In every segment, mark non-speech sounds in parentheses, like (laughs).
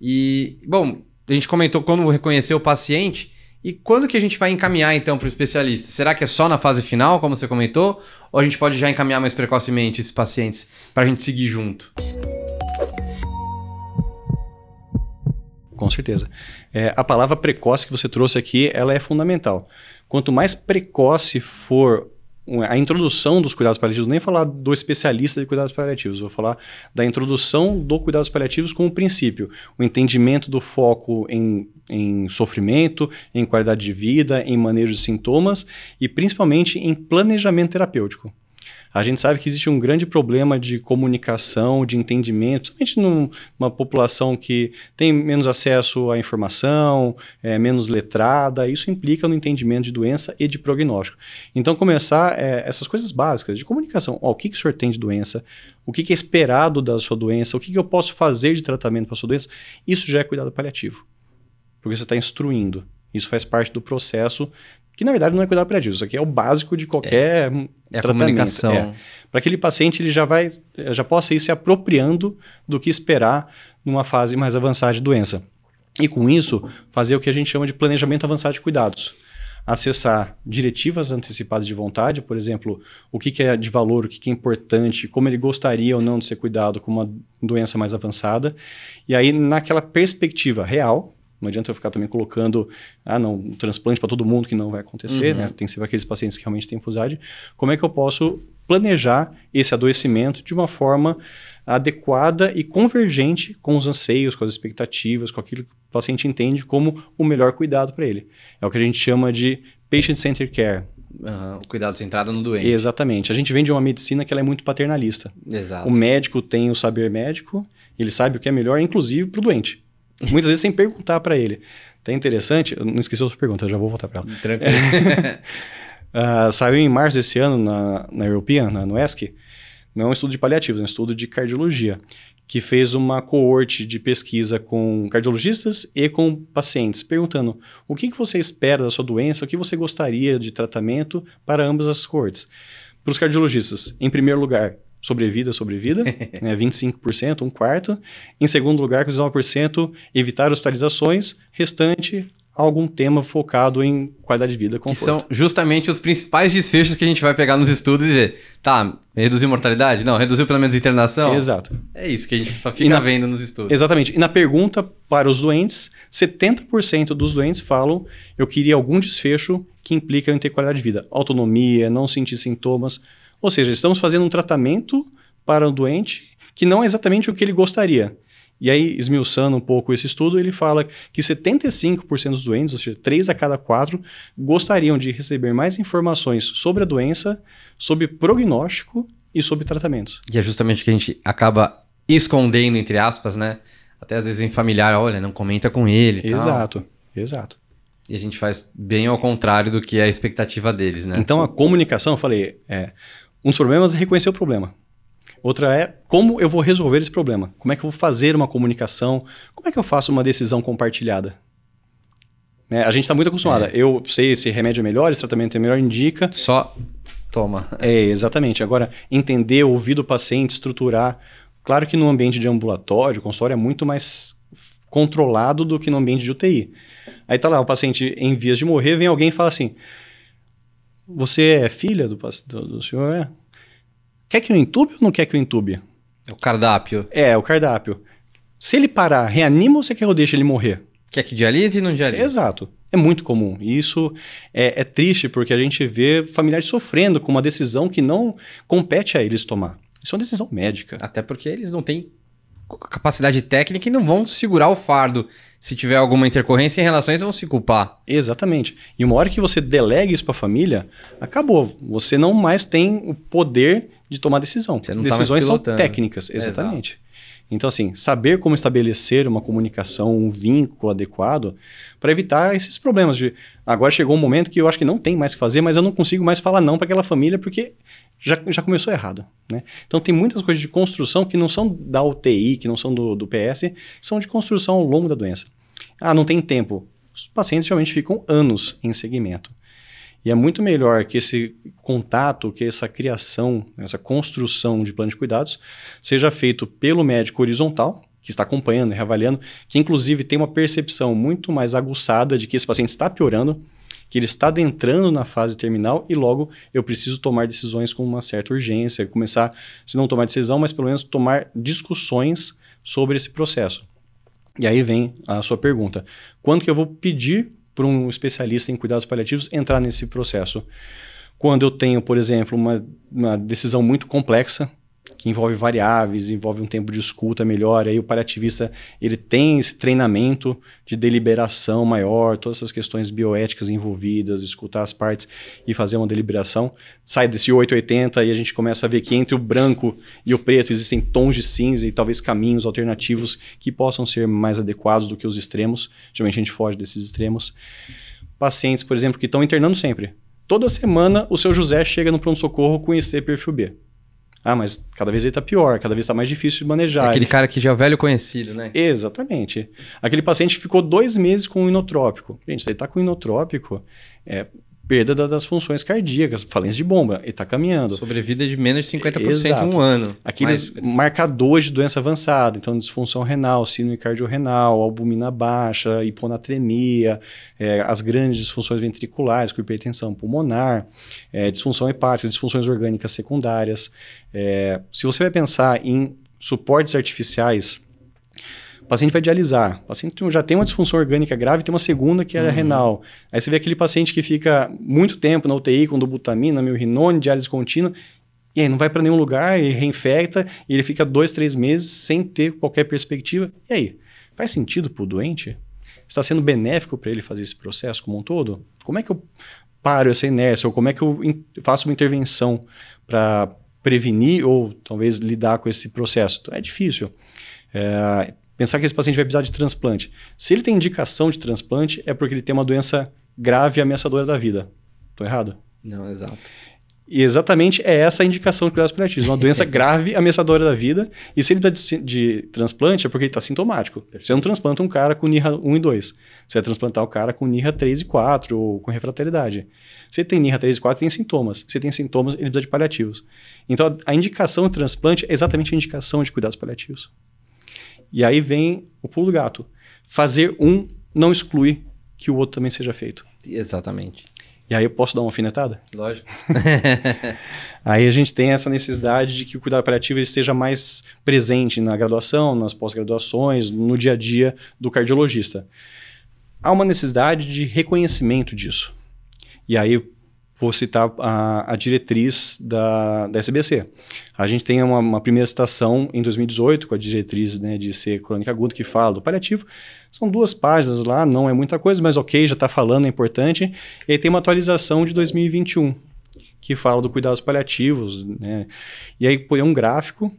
E, bom, a gente comentou como reconhecer o paciente. E quando que a gente vai encaminhar então para o especialista? Será que é só na fase final, como você comentou, ou a gente pode já encaminhar mais precocemente esses pacientes para a gente seguir junto? Com certeza. É, a palavra precoce que você trouxe aqui, ela é fundamental. Quanto mais precoce for a introdução dos cuidados paliativos, nem falar do especialista de cuidados paliativos, vou falar da introdução do cuidados paliativos como princípio, o entendimento do foco em, em sofrimento, em qualidade de vida, em manejo de sintomas e principalmente em planejamento terapêutico. A gente sabe que existe um grande problema de comunicação, de entendimento, principalmente numa população que tem menos acesso à informação, é menos letrada. Isso implica no entendimento de doença e de prognóstico. Então, começar é, essas coisas básicas de comunicação. Ó, o que, que o senhor tem de doença? O que, que é esperado da sua doença? O que, que eu posso fazer de tratamento para a sua doença? Isso já é cuidado paliativo. Porque você está instruindo. Isso faz parte do processo que na verdade não é cuidado paliativo, isso aqui é o básico de qualquer é, é tratamento. É. Para aquele paciente ele já vai, já possa ir se apropriando do que esperar numa fase mais avançada de doença. E com isso, fazer o que a gente chama de planejamento avançado de cuidados. Acessar diretivas antecipadas de vontade, por exemplo, o que, que é de valor, o que, que é importante, como ele gostaria ou não de ser cuidado com uma doença mais avançada. E aí, naquela perspectiva real, não adianta eu ficar também colocando, ah, não, um transplante para todo mundo, que não vai acontecer, uhum. né? Tem que ser para aqueles pacientes que realmente têm obesidade. Como é que eu posso planejar esse adoecimento de uma forma adequada e convergente com os anseios, com as expectativas, com aquilo que o paciente entende como o melhor cuidado para ele. É o que a gente chama de patient-centered care, Uhum, o cuidado centrado no doente. Exatamente. A gente vem de uma medicina que ela é muito paternalista. Exato. O médico tem o saber médico, ele sabe o que é melhor, inclusive para o doente. Muitas vezes sem perguntar para ele. Até interessante? Eu não esqueci a sua pergunta, eu já vou voltar para ela. Tranquilo. uh, (laughs) saiu em março desse ano na, na European, na, no não é um estudo de paliativos, é um estudo de cardiologia, que fez uma coorte de pesquisa com cardiologistas e com pacientes, perguntando o que, que você espera da sua doença, o que você gostaria de tratamento para ambas as coortes. Para os cardiologistas, em primeiro lugar, sobrevida, sobrevida, (laughs) né, 25%, um quarto. Em segundo lugar, com 19%, evitar hospitalizações, restante algum tema focado em qualidade de vida, conforto. Que são justamente os principais desfechos que a gente vai pegar nos estudos e ver, tá, reduziu mortalidade? Não, reduziu pelo menos internação? Exato. É isso que a gente só fica na, vendo nos estudos. Exatamente. E na pergunta para os doentes, 70% dos doentes falam, eu queria algum desfecho que implica em ter qualidade de vida. Autonomia, não sentir sintomas, ou seja, estamos fazendo um tratamento para o doente que não é exatamente o que ele gostaria. E aí, esmiuçando um pouco esse estudo, ele fala que 75% dos doentes, ou seja, 3 a cada 4, gostariam de receber mais informações sobre a doença, sobre prognóstico e sobre tratamentos. E é justamente o que a gente acaba escondendo, entre aspas, né? Até às vezes em familiar, olha, não comenta com ele. Exato, tal. exato. E a gente faz bem ao contrário do que é a expectativa deles, né? Então a comunicação, eu falei, é, um dos problemas é reconhecer o problema. Outra é como eu vou resolver esse problema. Como é que eu vou fazer uma comunicação? Como é que eu faço uma decisão compartilhada? Né? A gente está muito acostumado. É. Eu sei esse remédio é melhor, esse tratamento é melhor, indica. Só toma. É, exatamente. Agora, entender, ouvir do paciente, estruturar. Claro que no ambiente de ambulatório, consultório é muito mais controlado do que no ambiente de UTI. Aí tá lá, o paciente em vias de morrer, vem alguém e fala assim: você é filha do, do, do senhor? É. Quer que eu entube ou não quer que eu entube? É o cardápio. É, é, o cardápio. Se ele parar, reanima ou você quer que eu deixe ele morrer? Quer que dialise e não dialise? Exato. É muito comum. E isso é, é triste porque a gente vê familiares sofrendo com uma decisão que não compete a eles tomar. Isso é uma decisão médica. Até porque eles não têm capacidade técnica e não vão segurar o fardo. Se tiver alguma intercorrência em relação vão se culpar. Exatamente. E uma hora que você delega isso para a família, acabou. Você não mais tem o poder de tomar decisão. Tá Decisões tá são técnicas, exatamente. Então, assim, saber como estabelecer uma comunicação, um vínculo adequado para evitar esses problemas de agora chegou um momento que eu acho que não tem mais o que fazer, mas eu não consigo mais falar não para aquela família porque já, já começou errado. Né? Então, tem muitas coisas de construção que não são da UTI, que não são do, do PS, são de construção ao longo da doença. Ah, não tem tempo. Os pacientes geralmente ficam anos em seguimento. E é muito melhor que esse contato, que essa criação, essa construção de plano de cuidados seja feito pelo médico horizontal, que está acompanhando e reavaliando, que inclusive tem uma percepção muito mais aguçada de que esse paciente está piorando, que ele está adentrando na fase terminal e logo eu preciso tomar decisões com uma certa urgência, começar, se não tomar decisão, mas pelo menos tomar discussões sobre esse processo. E aí vem a sua pergunta: quando que eu vou pedir por um especialista em cuidados paliativos entrar nesse processo. Quando eu tenho, por exemplo, uma, uma decisão muito complexa, que envolve variáveis, envolve um tempo de escuta melhor. Aí o paliativista ele tem esse treinamento de deliberação maior, todas essas questões bioéticas envolvidas, escutar as partes e fazer uma deliberação. Sai desse 880 e a gente começa a ver que entre o branco e o preto existem tons de cinza e talvez caminhos alternativos que possam ser mais adequados do que os extremos. Geralmente a gente foge desses extremos. Pacientes, por exemplo, que estão internando sempre. Toda semana o seu José chega no pronto-socorro com esse perfil B. Ah, mas cada vez ele está pior, cada vez está mais difícil de manejar. É aquele cara que já é velho conhecido, né? Exatamente. Aquele paciente ficou dois meses com um inotrópico. Gente, se ele está com inotrópico, é, perda da, das funções cardíacas, falência de bomba, e está caminhando. Sobrevida de menos de 50% Exato. em um ano. Aqueles Mas... marcadores de doença avançada, então disfunção renal, síndrome cardiorrenal, albumina baixa, hiponatremia, é, as grandes disfunções ventriculares, com hipertensão pulmonar, é, disfunção hepática, disfunções orgânicas secundárias. É, se você vai pensar em suportes artificiais o paciente vai dialisar. O paciente já tem uma disfunção orgânica grave, e tem uma segunda que é uhum. renal. Aí você vê aquele paciente que fica muito tempo na UTI com dobutamina, milrinone, diálise contínua, e aí não vai para nenhum lugar, e reinfecta, e ele fica dois, três meses sem ter qualquer perspectiva. E aí? Faz sentido para o doente? Está sendo benéfico para ele fazer esse processo como um todo? Como é que eu paro essa inércia? Ou como é que eu faço uma intervenção para prevenir ou talvez lidar com esse processo? Então, é difícil. É, pensar que esse paciente vai precisar de transplante. Se ele tem indicação de transplante, é porque ele tem uma doença grave e ameaçadora da vida. Estou errado? Não, exato. E exatamente é essa a indicação de cuidados paliativos, uma doença (laughs) grave, ameaçadora da vida. E se ele precisa de, de transplante, é porque ele está sintomático. Você não transplanta um cara com NIRA 1 e 2. Você vai transplantar o cara com NIRA 3 e 4, ou com refratalidade. Se tem NIRA 3 e 4, tem sintomas. Se tem sintomas, ele precisa de paliativos. Então, a indicação de transplante é exatamente a indicação de cuidados paliativos. E aí vem o pulo do gato. Fazer um não exclui que o outro também seja feito. Exatamente. E aí eu posso dar uma alfinetada? Lógico. (laughs) aí a gente tem essa necessidade de que o cuidado paliativo esteja mais presente na graduação, nas pós-graduações, no dia a dia do cardiologista. Há uma necessidade de reconhecimento disso. E aí vou citar a, a diretriz da, da SBC. A gente tem uma, uma, primeira citação em 2018 com a diretriz né, de ser crônica aguda que fala do paliativo. São duas páginas lá, não é muita coisa, mas ok, já está falando, é importante. E aí tem uma atualização de 2021 que fala do cuidados paliativos, né? E aí põe um gráfico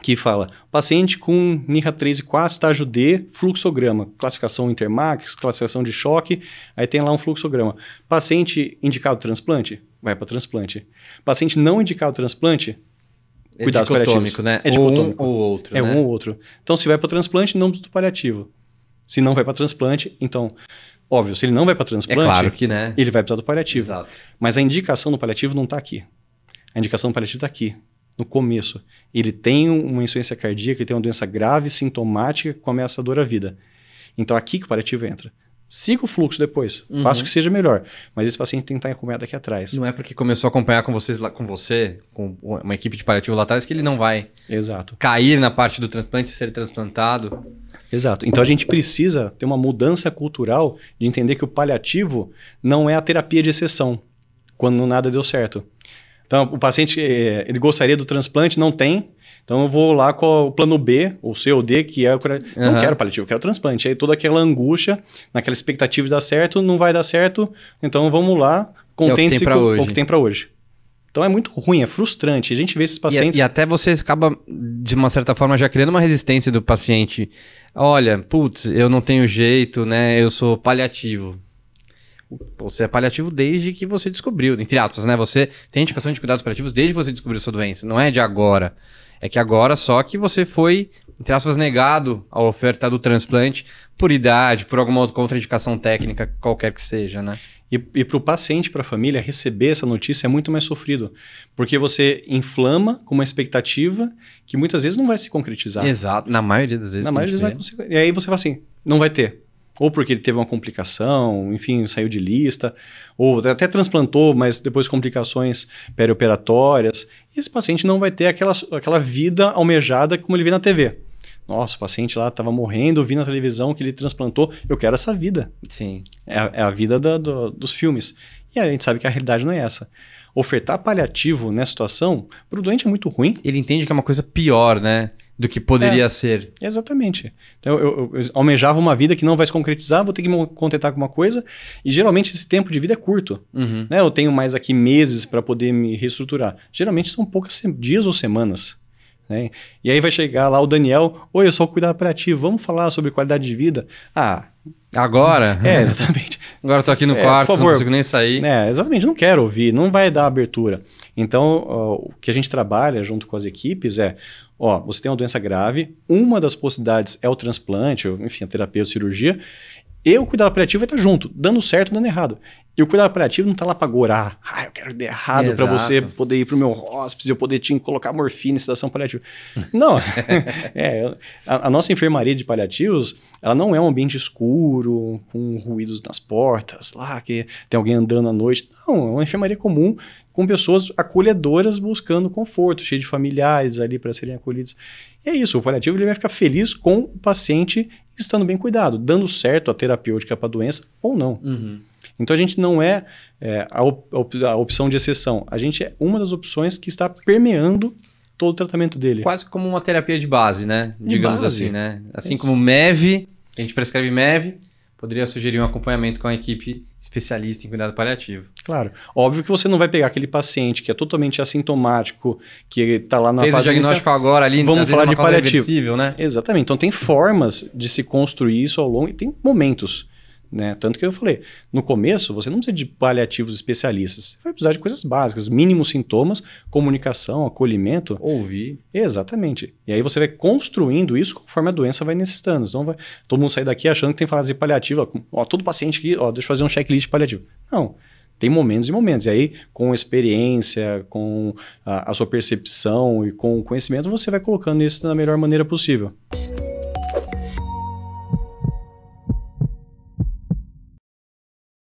que fala paciente com NIRA 3 e 4, estágio D, fluxograma, classificação Intermax, classificação de choque, aí tem lá um fluxograma. Paciente indicado transplante, vai para transplante. Paciente não indicado transplante, é cuidados paliativos. Né? É dicotômico, um ou outro. É né? um ou outro. Então, se vai para transplante, não do paliativo. Se não vai para transplante, então óbvio, se ele não vai para é transplante, é claro que, né? ele vai precisar do paliativo. Exato. Mas a indicação do paliativo não está aqui. A indicação do paliativo está aqui no começo, ele tem uma insuficiência cardíaca, ele tem uma doença grave, sintomática, que começa a dor à vida. Então, aqui que o paliativo entra. Siga o fluxo depois. Uhum. Faça o que seja melhor. Mas esse paciente tem que estar acompanhado aqui atrás. Não é porque começou a acompanhar com vocês lá, com você, com uma equipe de paliativo lá atrás, que ele não vai Exato. cair na parte do transplante e ser transplantado. Exato. Então a gente precisa ter uma mudança cultural de entender que o paliativo não é a terapia de exceção, quando nada deu certo. Então, o paciente eh, ele gostaria do transplante, não tem. Então eu vou lá com o plano B, ou C ou D, que é o cura... uhum. não quero paliativo, eu quero transplante. Aí toda aquela angústia, naquela expectativa de dar certo, não vai dar certo. Então vamos lá, contente-se é com o que tem para hoje. Então é muito ruim, é frustrante. A gente vê esses pacientes. E, e, até você acaba, de uma certa forma, já criando uma resistência do paciente. Olha, putz, eu não tenho jeito, né? Eu sou paliativo você é paliativo desde que você descobriu, entre aspas, né? Você tem indicação de cuidados paliativos desde que você descobriu sua doença, não é de agora. É que agora só que você foi, entre aspas, negado à oferta do transplante por idade, por alguma outra contraindicação técnica, qualquer que seja, né? E, e para o paciente, para a família, receber essa notícia é muito mais sofrido. Porque você inflama com uma expectativa que muitas vezes não vai se concretizar. Exato, na maioria das vezes. Na maioria das vezes vai E aí você fala assim: não vai ter. Ou porque ele teve uma complicação, enfim, saiu de lista, ou até transplantou, mas depois complicações perioperatórias. esse paciente não vai ter aquela, aquela vida almejada como ele vê na TV. Nossa, o paciente lá estava morrendo, vi na televisão que ele transplantou. Eu quero essa vida. Sim. É, a, é a vida da, do, dos filmes. E a gente sabe que a realidade não é essa. Ofertar paliativo nessa situação, para o doente é muito ruim. Ele entende que é uma coisa pior, né? do que poderia é, ser. Exatamente. Então, eu, eu, eu, almejava uma vida que não vai se concretizar, vou ter que me contentar com uma coisa. E geralmente esse tempo de vida é curto. Uhum. Né? Eu tenho mais aqui meses para poder me reestruturar. Geralmente são poucos dias ou semanas. Né? E aí vai chegar lá o Daniel: Oi, eu sou o cuidado ti vamos falar sobre qualidade de vida. Ah. Agora? (laughs) É, exatamente. Agora estou aqui no é, quarto, favor, não consigo nem sair. É, exatamente, não quero ouvir, não vai dar abertura. Então, o que a gente trabalha junto com as equipes é ó, você tem uma doença grave, uma das possibilidades é o transplante, ou, enfim, a terapia ou cirurgia, e o cuidado paliativo vai estar junto, dando certo ou dando errado. E o cuidado paliativo não está lá para gorar. Ah, eu quero dar errado para você poder ir para o meu hóspede, eu poder te colocar morfina em sedação paliativa. (laughs) Não. (laughs) é, a, a, nossa enfermaria de paliativos, ela não é um ambiente escuro, com ruídos nas portas, lá que tem alguém andando à noite. Não, é uma enfermaria comum com pessoas acolhedoras buscando conforto, cheio de familiares ali para serem acolhidos. E é isso, o paliativo ele vai ficar feliz com o paciente estando bem cuidado, dando certo a terapêutica para a doença ou não. Uhum. Então a gente não é, é a, op a opção de exceção, a gente é uma das opções que está permeando todo o tratamento dele. Quase como uma terapia de base, né? De Digamos base. assim, né? Assim é como MEV, a gente prescreve MEV, poderia sugerir um acompanhamento com a equipe especialista em cuidado paliativo. Claro. Óbvio que você não vai pegar aquele paciente que é totalmente assintomático, que está lá na Fez fase... Fez o diagnóstico inicial, agora ali, vamos falar é de paliativo. né? Exatamente. Então tem formas de se construir isso ao longo e tem momentos. Né? Tanto que eu falei, no começo você não precisa de paliativos especialistas, você vai precisar de coisas básicas, mínimos sintomas, comunicação, acolhimento. Ouvir. Exatamente. E aí você vai construindo isso conforme a doença vai necessitando. Então vai, todo mundo sair daqui achando que tem que falar de paliativo, ó, todo paciente aqui, ó, deixa eu fazer um checklist paliativo. Não. Tem momentos e momentos. E aí, com experiência, com a, a sua percepção e com o conhecimento, você vai colocando isso da melhor maneira possível.